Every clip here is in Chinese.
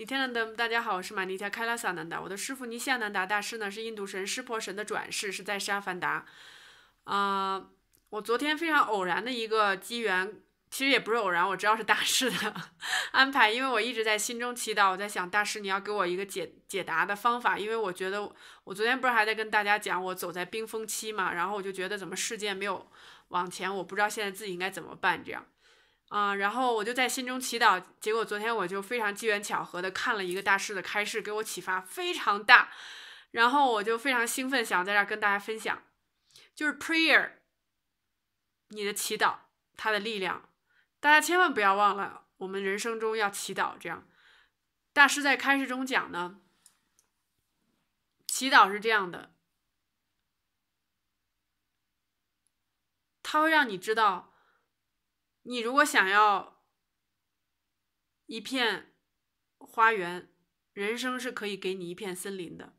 李天蓝大家好，我是玛尼加开拉萨南达。我的师傅尼西亚南达大师呢，是印度神湿婆神的转世，是在沙凡达。啊，我昨天非常偶然的一个机缘，其实也不是偶然，我知道是大师的安排，因为我一直在心中祈祷。我在想，大师你要给我一个解解答的方法，因为我觉得我昨天不是还在跟大家讲我走在冰封期嘛，然后我就觉得怎么事件没有往前，我不知道现在自己应该怎么办，这样。啊，然后我就在心中祈祷，结果昨天我就非常机缘巧合的看了一个大师的开示，给我启发非常大，然后我就非常兴奋，想在这跟大家分享，就是 prayer，你的祈祷，它的力量，大家千万不要忘了，我们人生中要祈祷，这样，大师在开示中讲呢，祈祷是这样的，它会让你知道。你如果想要一片花园，人生是可以给你一片森林的；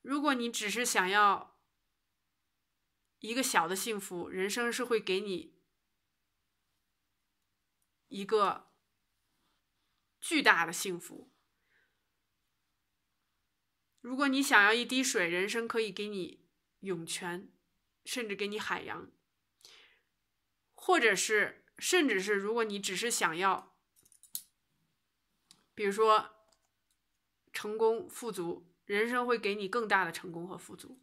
如果你只是想要一个小的幸福，人生是会给你一个巨大的幸福。如果你想要一滴水，人生可以给你涌泉，甚至给你海洋。或者是，甚至是，如果你只是想要，比如说成功、富足，人生会给你更大的成功和富足。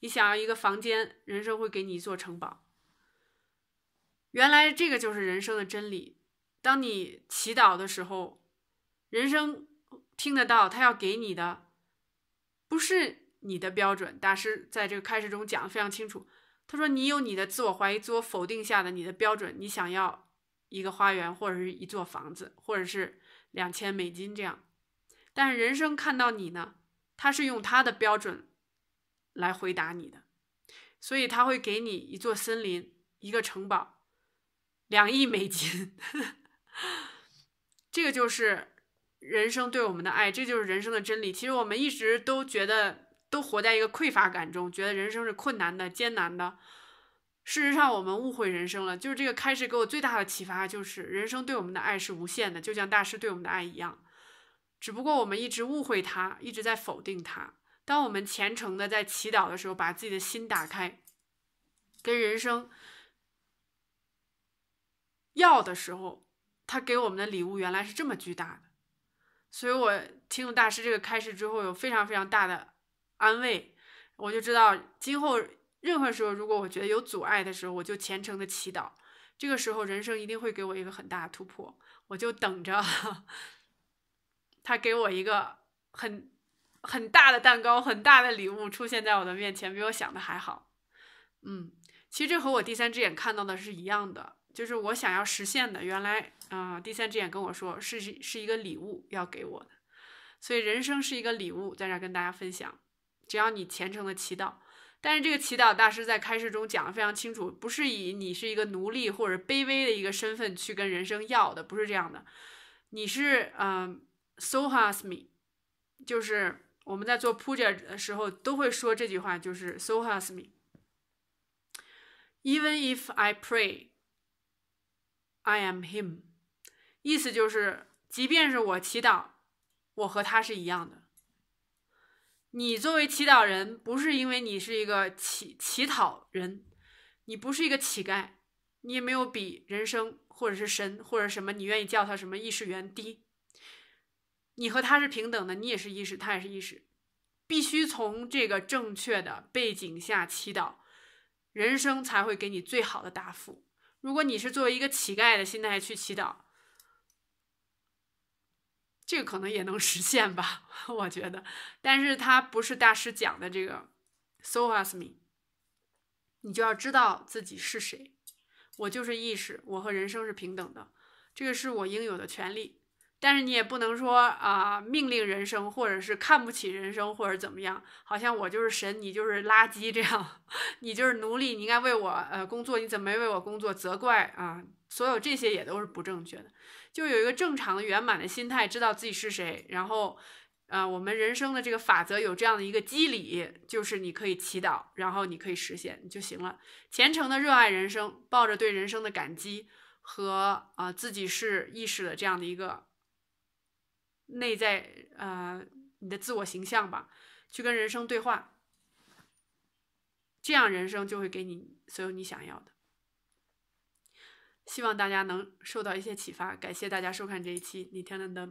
你想要一个房间，人生会给你一座城堡。原来这个就是人生的真理。当你祈祷的时候，人生听得到，他要给你的不是你的标准。大师在这个开始中讲的非常清楚。他说：“你有你的自我怀疑、自我否定下的你的标准，你想要一个花园，或者是一座房子，或者是两千美金这样。但是人生看到你呢，他是用他的标准来回答你的，所以他会给你一座森林、一个城堡、两亿美金。这个就是人生对我们的爱，这就是人生的真理。其实我们一直都觉得。”都活在一个匮乏感中，觉得人生是困难的、艰难的。事实上，我们误会人生了。就是这个开始给我最大的启发，就是人生对我们的爱是无限的，就像大师对我们的爱一样。只不过我们一直误会他，一直在否定他。当我们虔诚的在祈祷的时候，把自己的心打开，跟人生要的时候，他给我们的礼物原来是这么巨大的。所以，我听了大师这个开示之后，有非常非常大的。安慰，我就知道，今后任何时候，如果我觉得有阻碍的时候，我就虔诚的祈祷。这个时候，人生一定会给我一个很大的突破，我就等着 他给我一个很很大的蛋糕、很大的礼物出现在我的面前，比我想的还好。嗯，其实这和我第三只眼看到的是一样的，就是我想要实现的。原来，啊，第三只眼跟我说是是一个礼物要给我的，所以人生是一个礼物，在这跟大家分享。只要你虔诚的祈祷，但是这个祈祷大师在开示中讲的非常清楚，不是以你是一个奴隶或者卑微的一个身份去跟人生要的，不是这样的。你是嗯，so has me，就是我们在做 puja 的时候都会说这句话，就是 so has me，even if I pray，I am him，意思就是即便是我祈祷，我和他是一样的。你作为祈祷人，不是因为你是一个乞乞讨人，你不是一个乞丐，你也没有比人生或者是神或者什么，你愿意叫他什么意识源低，你和他是平等的，你也是意识，他也是意识，必须从这个正确的背景下祈祷，人生才会给你最好的答复。如果你是作为一个乞丐的心态去祈祷。这个可能也能实现吧，我觉得，但是它不是大师讲的这个。So a s me，你就要知道自己是谁，我就是意识，我和人生是平等的，这个是我应有的权利。但是你也不能说啊，命令人生，或者是看不起人生，或者怎么样，好像我就是神，你就是垃圾这样。你就是奴隶，你应该为我呃工作，你怎么没为我工作？责怪啊，所有这些也都是不正确的。就有一个正常的圆满的心态，知道自己是谁，然后，呃，我们人生的这个法则有这样的一个机理，就是你可以祈祷，然后你可以实现就行了。虔诚的热爱人生，抱着对人生的感激和啊自己是意识的这样的一个内在呃你的自我形象吧，去跟人生对话。这样，人生就会给你所有你想要的。希望大家能受到一些启发。感谢大家收看这一期你天蓝的。